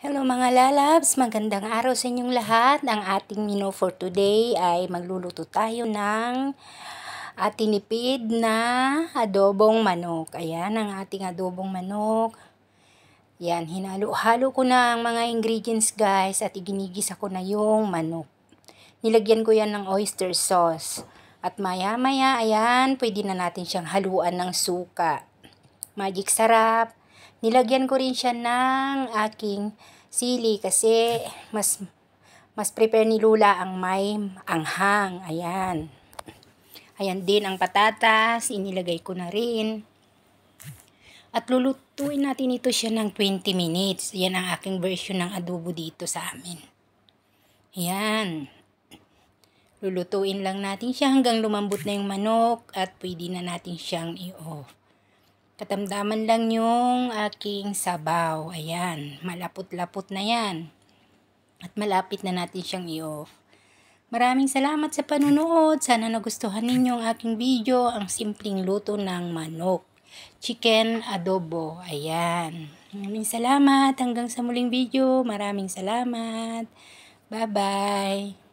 Hello mga lalabs! Magandang araw sa inyong lahat. Ang ating menu for today ay magluluto tayo ng atinipid na adobong manok. Ayan ang ating adobong manok. Yan, hinalo-halo ko na ang mga ingredients guys at iginigisa ko na yung manok. Nilagyan ko yan ng oyster sauce. At maya-maya, ayan, pwede na natin siyang haluan ng suka. Magic sarap! Nilagyan ko rin siya ng aking sili kasi mas mas prepare ni Lula ang may anghang. Ayan. Ayan din ang patatas. Inilagay ko na rin. At lulutuin natin ito siya ng 20 minutes. Yan ang aking version ng adobo dito sa amin. Ayan. Lulutuin lang natin siya hanggang lumambot na yung manok at pwede na natin siyang i-off. Katamdaman lang yung aking sabaw. Ayan, malapot-lapot na yan. At malapit na natin siyang i-off. Maraming salamat sa panunood. Sana nagustuhan ninyo ang aking video, ang simpleng luto ng manok. Chicken adobo. Ayan. Maraming salamat. Hanggang sa muling video. Maraming salamat. Bye-bye.